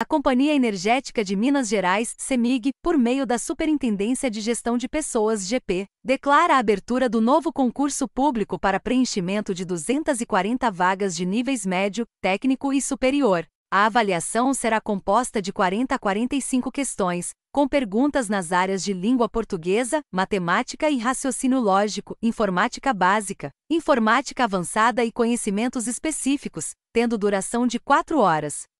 A Companhia Energética de Minas Gerais, CEMIG, por meio da Superintendência de Gestão de Pessoas, GP, declara a abertura do novo concurso público para preenchimento de 240 vagas de níveis médio, técnico e superior. A avaliação será composta de 40 a 45 questões, com perguntas nas áreas de língua portuguesa, matemática e raciocínio lógico, informática básica, informática avançada e conhecimentos específicos, tendo duração de 4 horas.